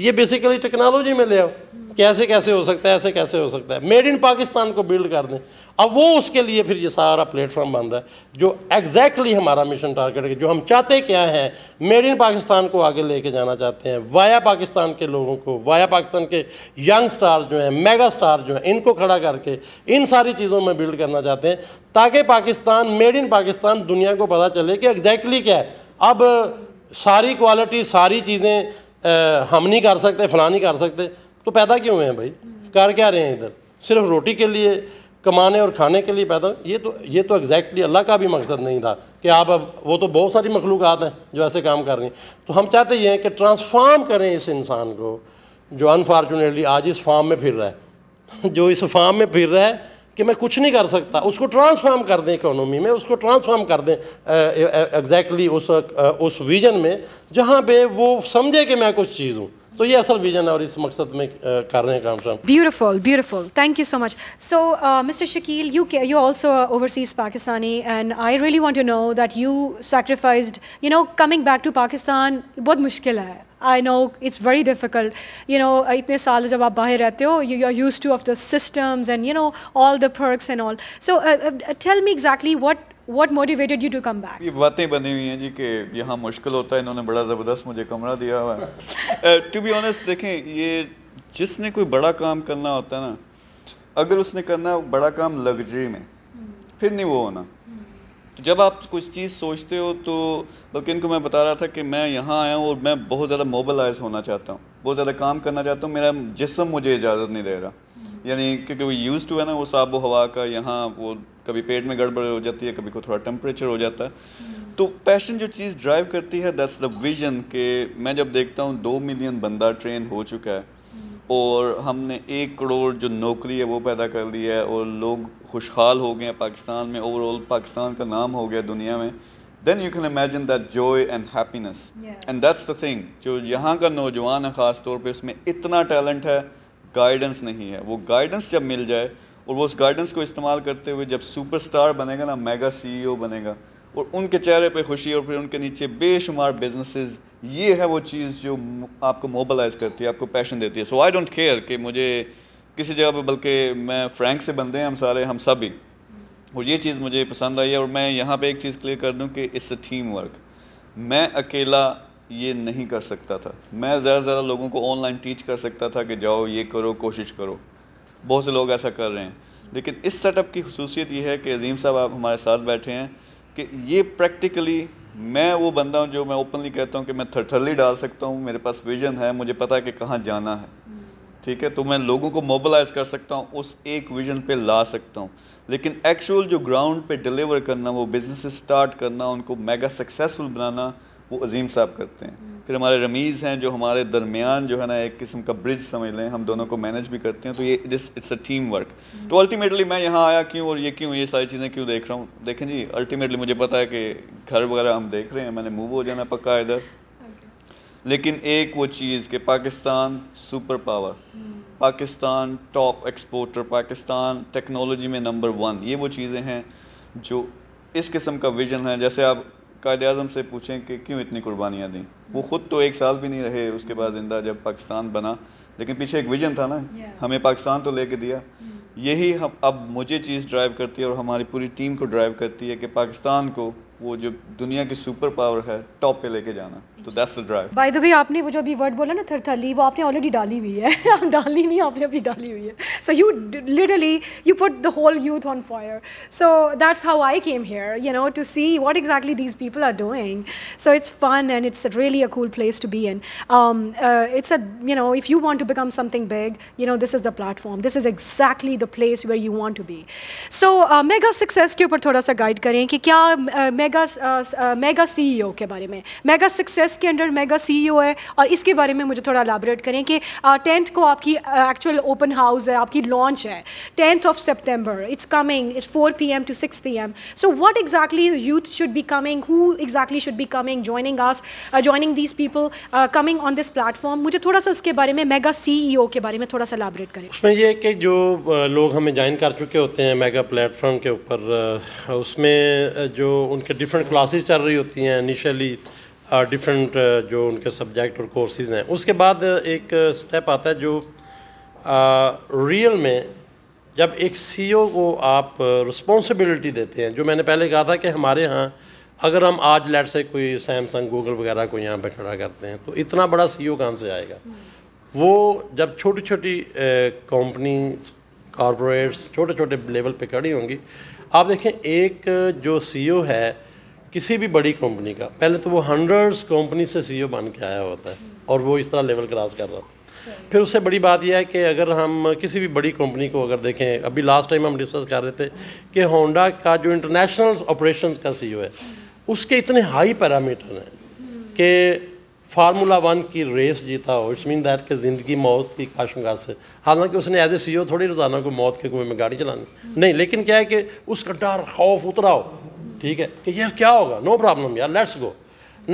ये बेसिकली टेक्नोलॉजी में ले आओ कैसे कैसे हो सकता है ऐसे कैसे हो सकता है मेड इन पाकिस्तान को बिल्ड कर दें अब वो उसके लिए फिर ये सारा प्लेटफॉर्म बन रहा है जो एग्जैक्टली exactly हमारा मिशन टारगेट है जो हम चाहते क्या हैं मेड इन पाकिस्तान को आगे लेके जाना चाहते हैं वाया पाकिस्तान के लोगों को वाया पाकिस्तान के यंग स्टार जो हैं मेगा स्टार जो हैं इनको खड़ा करके इन सारी चीज़ों में बिल्ड करना चाहते हैं ताकि पाकिस्तान मेड इन पाकिस्तान दुनिया को पता चले कि एग्जैक्टली exactly क्या है अब सारी क्वालिटी सारी चीज़ें हम नहीं कर सकते फ़ला नहीं कर सकते तो पैदा क्यों हुए हैं भाई कर क्या रहे हैं इधर सिर्फ रोटी के लिए कमाने और खाने के लिए पैदा ये तो ये तो एग्जैक्टली अल्लाह का भी मकसद नहीं था कि आप अब वो तो बहुत सारी मखलूक़ात हैं जो ऐसे काम कर रही हैं तो हम चाहते ये हैं कि ट्रांसफार्म करें इस इंसान को जो अनफॉर्चुनेटली आज इस फार्म में फिर रहा है जो इस फार्म में फिर रहा है कि मैं कुछ नहीं कर सकता उसको ट्रांसफॉर्म कर दें इकोनॉमी में उसको ट्रांसफॉर्म कर दें एग्जैक्टली उस आ, उस विज़न में जहाँ पे वो समझे कि मैं कुछ चीज़ हूँ तो ये असल विजन है और इस मकसद में कर रहे हैं काम शाम beautiful beautiful thank you so much so mister Shakil you you also overseas Pakistani and I really want to know that you sacrificed you know coming back to Pakistan बहुत मुश्किल है I know it's very difficult you know इतने साल जब आप बाहर रहते हो you are use to of the systems and you know all the perks and all so tell me exactly what what motivated you to come back ये बातें बनी हुई हैं जी कि यहाँ मुश्किल होता है इन्होंने बड़ा ज़बरदस्त मुझे कमरा दिया हुआ है टू बी ऑनेस्ट देखें ये जिसने कोई बड़ा काम करना होता है ना अगर उसने करना बड़ा काम लग्जरी में फिर नहीं वो होना तो जब आप कुछ चीज़ सोचते हो तो बल्कि इनको मैं बता रहा था कि मैं यहाँ आया हूँ और मैं बहुत ज़्यादा मोबलाइज होना चाहता हूँ बहुत ज़्यादा काम करना चाहता हूँ मेरा जिसम मुझे इजाज़त नहीं दे रहा यानी क्योंकि वो यूज़ टू है ना वो साबो हवा का यहाँ वो कभी पेट में गड़बड़ हो जाती है कभी को थोड़ा टेम्परेचर हो जाता है तो पैशन जो चीज़ ड्राइव करती है दैट्स द विजन के मैं जब देखता हूँ दो मिलियन बंदा ट्रेन हो चुका है और हमने एक करोड़ जो नौकरी है वो पैदा कर ली है और लोग खुशहाल हो गए पाकिस्तान में ओवरऑल पाकिस्तान का नाम हो गया दुनिया में then you can imagine that joy and happiness and that's the thing जो यहाँ का नौजवान है ख़ास तौर पर उसमें इतना टैलेंट है गाइडेंस नहीं है वो गाइडेंस जब मिल जाए और वो उस गाइडेंस को इस्तेमाल करते हुए जब सुपरस्टार बनेगा ना मेगा सीईओ बनेगा और उनके चेहरे पे खुशी और फिर उनके नीचे बेशुमार बिजनेसेस ये है वो चीज़ जो आपको मोबलाइज करती है आपको पैशन देती है सो आई डोंट केयर कि मुझे किसी जगह पे बल्कि मैं फ्रैंक से बंदे हैं हम सारे हम सब ही और ये चीज़ मुझे पसंद आई है और मैं यहाँ पे एक चीज़ क्लियर कर दूँ कि इट्स थीम टीम वर्क मैं अकेला ये नहीं कर सकता था मैं ज़्यादा से ज़्यादा लोगों को ऑनलाइन टीच कर सकता था कि जाओ ये करो कोशिश करो बहुत से लोग ऐसा कर रहे हैं लेकिन इस सेटअप की खसूसियत ये है कि अजीम साहब आप हमारे साथ बैठे हैं कि ये प्रैक्टिकली मैं वो बंदा हूँ जो मैं ओपनली कहता हूँ कि मैं थरथरली डाल सकता हूँ मेरे पास विजन है मुझे पता है कि कहाँ जाना है ठीक है तो मैं लोगों को मोबलाइज कर सकता हूँ उस एक विजन पे ला सकता हूँ लेकिन एक्चुअल जो ग्राउंड पे डिलीवर करना वो बिजनेस स्टार्ट करना उनको मेगा सक्सेसफुल बनाना वो अजीम साहब करते हैं हम्म। फिर हमारे रमीज़ हैं जो हमारे दरमियान जो है ना एक किस्म का ब्रिज समझ लें हम दोनों को मैनेज भी करते हैं तो ये this it's a team work तो अल्टीमेटली मैं यहाँ आया क्यों और ये क्यों ये सारी चीज़ें क्यों देख रहा हूँ देखें जी अल्टीमेटली मुझे पता है कि घर वगैरह हम देख रहे हैं मैंने मूव हो जाना पक्का इधर लेकिन एक वो चीज़ कि Pakistan super power Pakistan top exporter Pakistan technology में नंबर वन ये वो चीज़ें हैं जो इस किस्म का विजन है जैसे आप कायद अजम से पूछें कि क्यों इतनी कुर्बानियाँ दी वो ख़ुद तो एक साल भी नहीं रहे उसके बाद ज़िंदा जब पाकिस्तान बना लेकिन पीछे एक विजन था ना हमें पाकिस्तान तो लेके दिया hmm. यही हम अब मुझे चीज़ ड्राइव करती है और हमारी पूरी टीम को ड्राइव करती है कि पाकिस्तान को वो जो दुनिया की सुपर पावर है टॉप पे लेके जाना तो that's the drive by the way आपने वो जो अभी वर्ड बोला ना थरथली वो आपने ऑलरेडी डाली हुई है आप डाली नहीं आपने अभी डाली हुई है so you literally you put the whole youth on fire so that's how I came here you know to see what exactly these people are doing so it's fun and it's really a cool place to be and it's a you know if you want to become something big you know this is the platform this is exactly the place where you want to be so mega Success के ऊपर थोड़ा सा guide करें कि क्या mega mega सी के बारे में मेगा सक्सेस एस के अंडर मेगा सीईओ e है और इसके बारे में मुझे थोड़ा अलाबरेट करें कि uh, टेंथ को आपकी एक्चुअल ओपन हाउस है आपकी लॉन्च है tenth of September it's coming it's four P M to six P M so what exactly youth should be coming who exactly should be coming joining us joining these people coming on this platform मुझे थोड़ा सा उसके बारे में mega सी ई ओ के बारे में थोड़ा सा अलाबरेट करें उसमें ये कि जो uh, लोग हमें ज्वाइन कर चुके होते हैं मेगा प्लेटफॉर्म के ऊपर uh, उसमें जो उनके डिफरेंट क्लासेस चल रही होती हैं इनिशियली डिफरेंट जो उनके सब्जेक्ट और कोर्सेज हैं उसके बाद एक स्टेप आता है जो रियल में जब एक सीईओ e को आप रिस्पॉन्सिबिलिटी देते हैं जो मैंने पहले कहा था कि हमारे यहाँ अगर हम आज लेट से कोई सैमसंग गूगल वगैरह को यहाँ पर खड़ा करते हैं तो इतना बड़ा सीईओ e कहाँ से आएगा वो जब छोटी छोटी कंपनी कॉरपोरेट्स छोटे छोटे लेवल पे खड़ी होंगी आप देखें एक जो सीईओ e है किसी भी बड़ी कंपनी का पहले तो वो हंड्रेड्स कंपनी से सीईओ बन के आया होता है और वो इस तरह लेवल क्रॉस कर रहा था फिर उससे बड़ी बात यह है कि अगर हम किसी भी बड़ी कंपनी को अगर देखें अभी लास्ट टाइम हम डिस्कस कर रहे थे कि होंडा का जो इंटरनेशनल ऑपरेशन का सी है उसके इतने हाई पैरामीटर हैं कि फार्मूला वन की रेस जीता हो इट्स मीन दैट के ज़िंदगी मौत की काशमगा से हालांकि उसने एज ए सी थोड़ी रोज़ाना को मौत के कुएं में गाड़ी चलानी नहीं लेकिन क्या है कि उसका डर खौफ उतरा हो ठीक है कि यार क्या होगा नो प्रॉब्लम यार लेट्स गो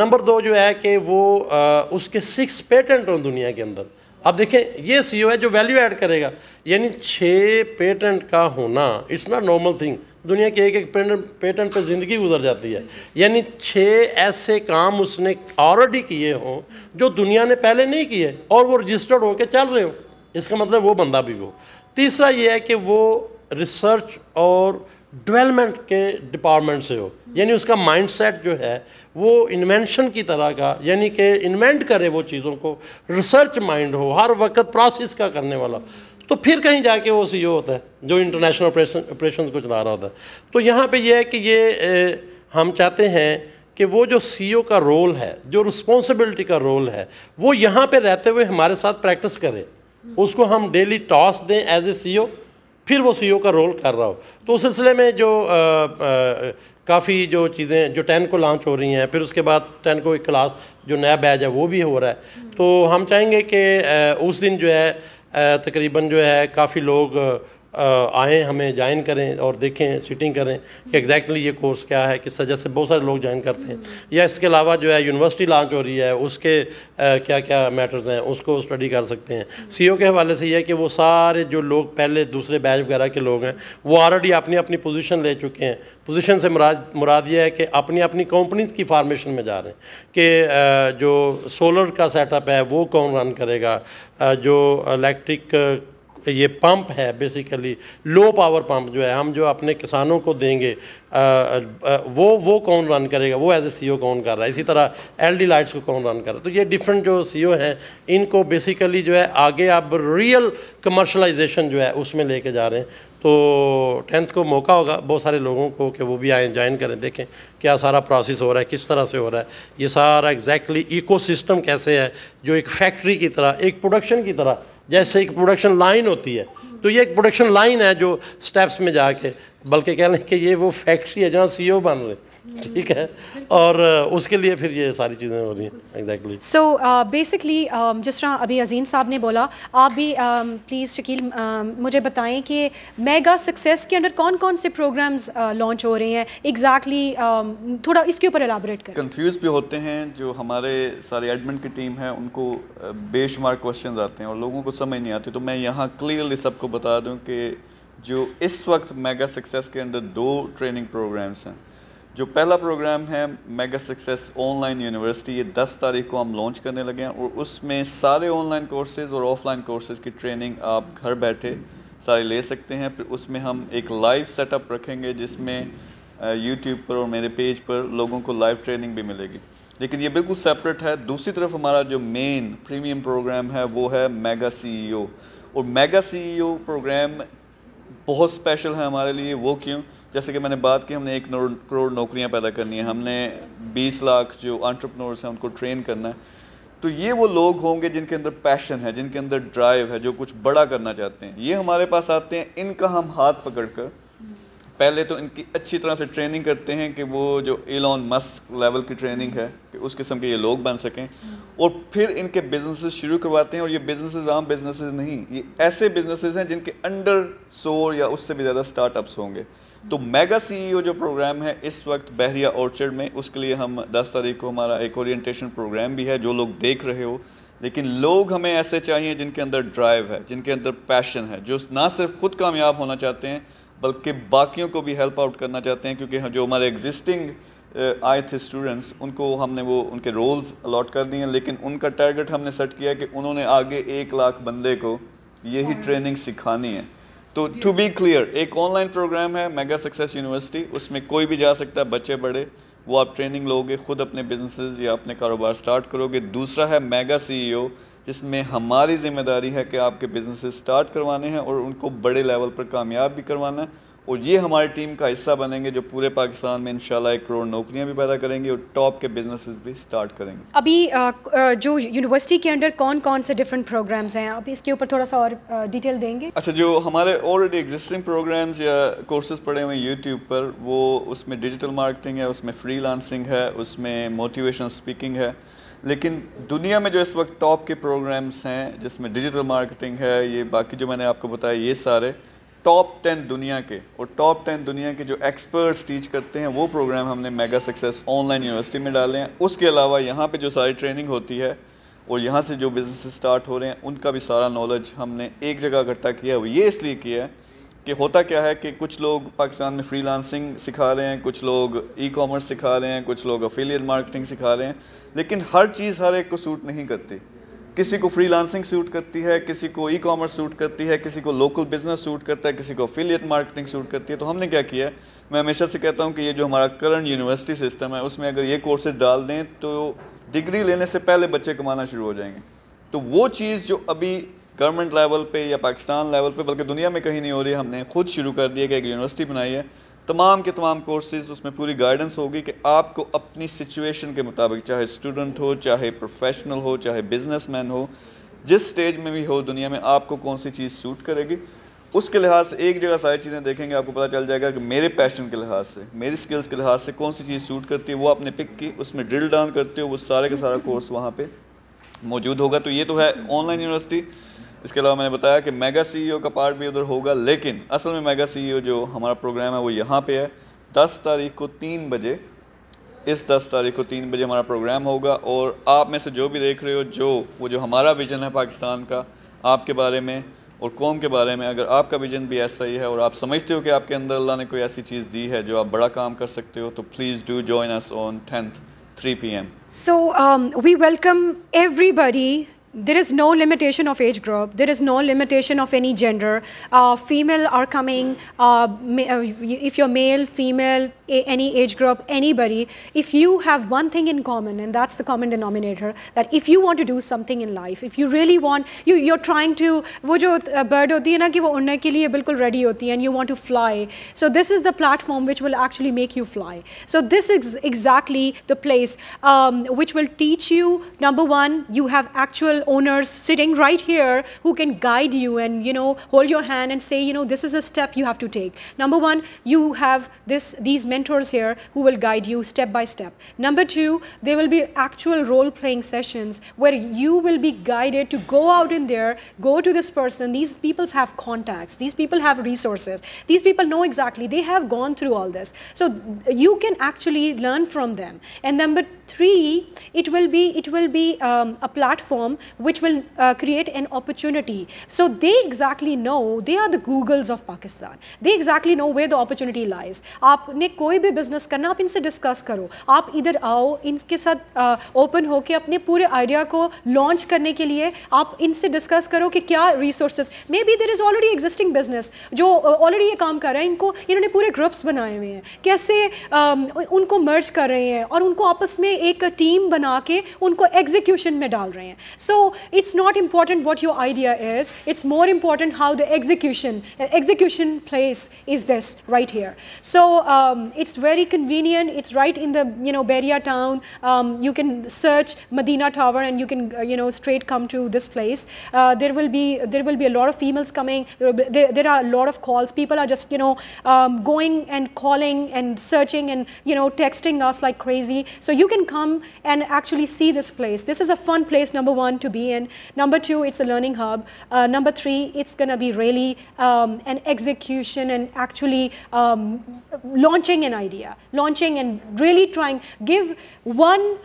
नंबर दो जो है कि वो आ, उसके सिक्स पेटेंट हों दुनिया के अंदर अब देखें ये सी है जो वैल्यू ऐड करेगा यानी छः पेटेंट का होना इट्स नॉट नॉर्मल थिंग दुनिया के एक एक पेटेंट पेटेंट पे ज़िंदगी गुजर जाती है यानी छः ऐसे काम उसने ऑलरेडी किए हों जो दुनिया ने पहले नहीं किए और वो रजिस्टर्ड होकर चल रहे हों इसका मतलब वो बंदा भी वो तीसरा ये है कि वो रिसर्च और डेवलपमेंट के डिपार्टमेंट से हो यानी उसका माइंडसेट जो है वो इन्वेंशन की तरह का यानी कि इन्वेंट करे वो चीज़ों को रिसर्च माइंड हो हर वक्त प्रोसेस का करने वाला तो फिर कहीं जाके वो सी e होता है जो इंटरनेशनल ऑपरेशन ऑपरेशन को चला रहा होता है तो यहाँ पे ये है कि ये ए, हम चाहते हैं कि वो जो सी e का रोल है जो रिस्पॉन्सिबिलिटी का रोल है वो यहाँ पर रहते हुए हमारे साथ प्रैक्टिस करे उसको हम डेली टॉस दें एज ए सी फिर वो सी e का रोल कर रहा हो तो उस सिलसिले में जो काफ़ी जो चीज़ें जो टेन को लॉन्च हो रही हैं फिर उसके बाद टेन को एक क्लास जो नया बैच है वो भी हो रहा है तो हम चाहेंगे कि उस दिन जो है तकरीबन जो है काफ़ी लोग आएँ हमें ज्वाइन करें और देखें सीटिंग करें कि एग्जैक्टली ये कोर्स क्या है किस तरह से बहुत सारे लोग ज्वाइन करते हैं या इसके अलावा जो है यूनिवर्सिटी लॉन्च हो रही है उसके क्या क्या मैटर्स हैं उसको स्टडी कर सकते हैं सी के हवाले से यह है कि वो सारे जो लोग पहले दूसरे बैच वगैरह के लोग हैं वो ऑलरेडी अपनी अपनी पोजिशन ले चुके हैं पोजिशन से मुराद मुराद ये है कि अपनी अपनी कंपनीज की फार्मेशन में जा रहे हैं कि जो सोलर का सेटअप है वो कौन रन करेगा जो इलेक्ट्रिक ये पंप है बेसिकली लो पावर पंप जो है हम जो अपने किसानों को देंगे आ, आ, वो वो कौन रन करेगा वो एज ए सी कौन कर रहा है इसी तरह एल डी लाइट्स को कौन रन कर रहा है तो ये डिफरेंट जो सी e हैं इनको बेसिकली जो है आगे आप रियल कमर्शलाइजेशन जो है उसमें लेके जा रहे हैं तो टेंथ को मौका होगा बहुत सारे लोगों को कि वो भी आए ज्वाइन करें देखें क्या सारा प्रोसेस हो रहा है किस तरह से हो रहा है ये सारा एग्जैक्टली इकोसिस्टम कैसे है जो एक फैक्ट्री की तरह एक प्रोडक्शन की तरह जैसे एक प्रोडक्शन लाइन होती है तो ये एक प्रोडक्शन लाइन है जो स्टेप्स में जाके बल्कि कह लें कि ये वो फैक्ट्री है जहाँ सी e बन रहे ठीक है और उसके लिए फिर ये सारी चीज़ें हो रही हैं एग्जैक्टली सो बेसिकली जिस तरह अभी अजीम साहब ने बोला आप भी प्लीज़ um, शकील um, मुझे बताएं कि मेगा सक्सेस के अंडर कौन कौन से प्रोग्राम्स लॉन्च uh, हो रहे हैं एग्जैक्टली um, थोड़ा इसके ऊपर एलाबरेट करें कन्फ्यूज़ भी होते हैं जो हमारे सारे एडमिन की टीम है उनको बेशुमार क्वेश्चन आते हैं और लोगों को समझ नहीं आती तो मैं यहाँ क्लियरली सबको बता दूँ कि जो इस वक्त मेगा सक्सेस के अंदर दो ट्रेनिंग प्रोग्राम्स हैं जो पहला प्रोग्राम है मेगा सक्सेस ऑनलाइन यूनिवर्सिटी ये 10 तारीख को हम लॉन्च करने लगे हैं और उसमें सारे ऑनलाइन कोर्सेज़ और ऑफलाइन कोर्सेज़ की ट्रेनिंग आप घर बैठे सारे ले सकते हैं फिर उसमें हम एक लाइव सेटअप रखेंगे जिसमें यूट्यूब पर और मेरे पेज पर लोगों को लाइव ट्रेनिंग भी मिलेगी लेकिन ये बिल्कुल सेपरेट है दूसरी तरफ हमारा जो मेन प्रीमियम प्रोग्राम है वो है मेगा सीईओ e और मेगा सीईओ प्रोग्राम बहुत स्पेशल है हमारे लिए वो क्यों जैसे कि मैंने बात की हमने एक करोड़ नौकरियां पैदा करनी है हमने 20 लाख जो आंट्रप्रनोर्स हैं उनको ट्रेन करना है तो ये वो लोग होंगे जिनके अंदर पैशन है जिनके अंदर ड्राइव है जो कुछ बड़ा करना चाहते हैं ये हमारे पास आते हैं इनका हम हाथ पकड़ कर पहले तो इनकी अच्छी तरह से ट्रेनिंग करते हैं कि वो जो एलॉन मस्क लेवल की ट्रेनिंग है कि उस किस्म के ये लोग बन सकें और फिर इनके बिजनेस शुरू करवाते हैं और ये बिजनेस आम बिजनेस नहीं ये ऐसे बिजनेस हैं जिनके अंडर सौ या उससे भी ज़्यादा स्टार्टअप्स होंगे तो मेगा सीईओ जो प्रोग्राम है इस वक्त बहरिया ऑर्चर्ड में उसके लिए हम 10 तारीख को हमारा एक ओरिएंटेशन प्रोग्राम भी है जो लोग देख रहे हो लेकिन लोग हमें ऐसे चाहिए जिनके अंदर ड्राइव है जिनके अंदर पैशन है जो ना सिर्फ खुद कामयाब होना चाहते हैं बल्कि बाकियों को भी हेल्प आउट करना चाहते हैं क्योंकि हाँ, जो हमारे एग्जिस्टिंग आए थे स्टूडेंट्स उनको हमने वो उनके रोल्स अलॉट कर दिए लेकिन उनका टारगेट हमने सेट किया कि उन्होंने आगे एक लाख बंदे को यही ट्रेनिंग हाँ। सिखानी है तो टू बी क्लियर एक ऑनलाइन प्रोग्राम है मेगा सक्सेस यूनिवर्सिटी उसमें कोई भी जा सकता है बच्चे बड़े वो आप ट्रेनिंग लोगे खुद अपने बिजनेसेस या अपने कारोबार स्टार्ट करोगे दूसरा है मेगा सीईओ e जिसमें हमारी जिम्मेदारी है कि आपके बिजनेसेस स्टार्ट करवाने हैं और उनको बड़े लेवल पर कामयाब भी करवाना है और ये हमारी टीम का हिस्सा बनेंगे जो पूरे पाकिस्तान में इंशाल्लाह एक करोड़ नौकरियां भी पैदा करेंगे और टॉप के बिजनेसेस भी स्टार्ट करेंगे अभी जो यूनिवर्सिटी के अंडर कौन कौन से डिफरेंट प्रोग्राम्स हैं अभी इसके ऊपर थोड़ा सा और डिटेल देंगे अच्छा जो हमारे ऑलरेडी एग्जिस्टिंग प्रोग्राम्स या कोर्सेज पड़े हुए हैं यूट्यूब पर वो उसमें डिजिटल मार्केटिंग है उसमें फ्री है उसमें मोटिवेशन स्पीकिंग है लेकिन दुनिया में जो इस वक्त टॉप के प्रोग्राम्स हैं जिसमें डिजिटल मार्केटिंग है ये बाकी जो मैंने आपको बताया ये सारे टॉप टेन दुनिया के और टॉप टेन दुनिया के जो एक्सपर्ट्स टीच करते हैं वो प्रोग्राम हमने मेगा सक्सेस ऑनलाइन यूनिवर्सिटी में डाले हैं उसके अलावा यहाँ पे जो सारी ट्रेनिंग होती है और यहाँ से जो बिज़नेस स्टार्ट हो रहे हैं उनका भी सारा नॉलेज हमने एक जगह इकट्ठा किया है ये इसलिए किया है कि होता क्या है कि कुछ लोग पाकिस्तान में फ्री सिखा रहे हैं कुछ लोग ई कॉमर्स सिखा रहे हैं कुछ लोग अफिलियट मार्केटिंग सिखा रहे हैं लेकिन हर चीज़ हर एक को सूट नहीं करती किसी को फ्रीलांसिंग सूट करती है किसी को ई कॉमर्स सूट करती है किसी को लोकल बिजनेस सूट करता है किसी को अफिलियट मार्केटिंग सूट करती है तो हमने क्या किया मैं हमेशा से कहता हूँ कि ये जो हमारा करंट यूनिवर्सिटी सिस्टम है उसमें अगर ये कोर्सेज डाल दें तो डिग्री लेने से पहले बच्चे कमाना शुरू हो जाएंगे तो वो चीज़ जो अभी गवर्नमेंट लेवल पे या पाकिस्तान लेवल पे बल्कि दुनिया में कहीं नहीं हो रही हमने खुद शुरू कर दिया कि एक यूनिवर्सिटी बनाई है तमाम के तमाम कोर्सेज उसमें पूरी गाइडेंस होगी कि आपको अपनी सिचुएशन के मुताबिक चाहे स्टूडेंट हो चाहे प्रोफेशनल हो चाहे बिजनेसमैन हो जिस स्टेज में भी हो दुनिया में आपको कौन सी चीज़ सूट करेगी उसके लिहाज से एक जगह सारी चीज़ें देखेंगे आपको पता चल जाएगा कि मेरे पैशन के लिहाज से मेरी स्किल्स के लिहाज से कौन सी चीज़ सूट करती है वो आपने पिक की उसमें ड्रिल डाउन करते हो वो सारे का सारा कोर्स वहाँ पर मौजूद होगा तो ये तो है ऑनलाइन यूनिवर्सिटी इसके अलावा मैंने बताया कि मेगा सीईओ e का पार्ट भी उधर होगा लेकिन असल में मेगा सीईओ e जो हमारा प्रोग्राम है वो यहाँ पे है दस तारीख को तीन बजे इस दस तारीख को तीन बजे हमारा प्रोग्राम होगा और आप में से जो भी देख रहे हो जो वो जो हमारा विज़न है पाकिस्तान का आपके बारे में और कौम के बारे में अगर आपका विज़न भी ऐसा ही है और आप समझते हो कि आपके अंदर अल्लाह ने कोई ऐसी चीज़ दी है जो आप बड़ा काम कर सकते हो तो please do join us on tenth 3 p.m. So um, we welcome everybody there is no limitation of age group there is no limitation of any gender uh, female are coming uh, uh if you're male female any age group anybody if you have one thing in common and that's the common denominator that if you want to do something in life if you really want you you're trying to wo jo uh, bird hoti hai na ki wo ke ready hoti and you want to fly so this is the platform which will actually make you fly so this is exactly the place um, which will teach you number one you have actual owners sitting right here who can guide you and, you know, hold your hand and say, you know, this is a step you have to take. Number one, you have this, these mentors here who will guide you step by step. Number two, there will be actual role playing sessions where you will be guided to go out in there, go to this person. These people have contacts. These people have resources. These people know exactly. They have gone through all this. So you can actually learn from them. And number three, it will be, it will be um, a platform which will uh, create an opportunity. So they exactly know, they are the Googles of Pakistan. They exactly know where the opportunity lies. आपने कोई भी business करना आप इनसे discuss करो आप इधर आओ इनके साथ ओपन uh, होके अपने पूरे आइडिया को लॉन्च करने के लिए आप इनसे डिस्कस करो कि क्या resources may be there is already existing business जो ऑलरेडी uh, ये काम कर रहा है इनको इन्होंने पूरे ग्रुप्स बनाए हुए हैं कैसे uh, उनको मर्ज कर रहे हैं और उनको आपस में एक टीम बना के उनको एग्जीक्यूशन में डाल रहे हैं सो So it's not important what your idea is, it's more important how the execution, uh, execution place is this right here. So um, it's very convenient, it's right in the, you know, Beria town, um, you can search Medina Tower and you can, uh, you know, straight come to this place. Uh, there will be, there will be a lot of females coming, there, be, there, there are a lot of calls, people are just, you know, um, going and calling and searching and, you know, texting us like crazy. So you can come and actually see this place. This is a fun place, number one, to be in. Number two, it's a learning hub. Uh, number three, it's going to be really um, an execution and actually um, launching an idea, launching and really trying, give one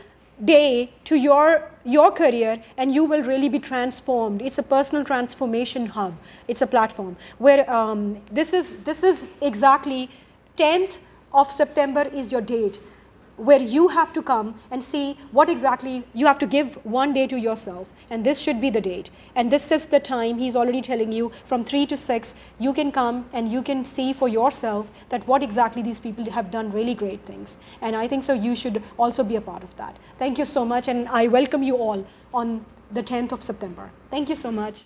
day to your your career and you will really be transformed it's a personal transformation hub it's a platform where um, this is this is exactly 10th of september is your date where you have to come and see what exactly you have to give one day to yourself and this should be the date and this is the time he's already telling you from 3 to 6 you can come and you can see for yourself that what exactly these people have done really great things and i think so you should also be a part of that thank you so much and i welcome you all on the 10th of september thank you so much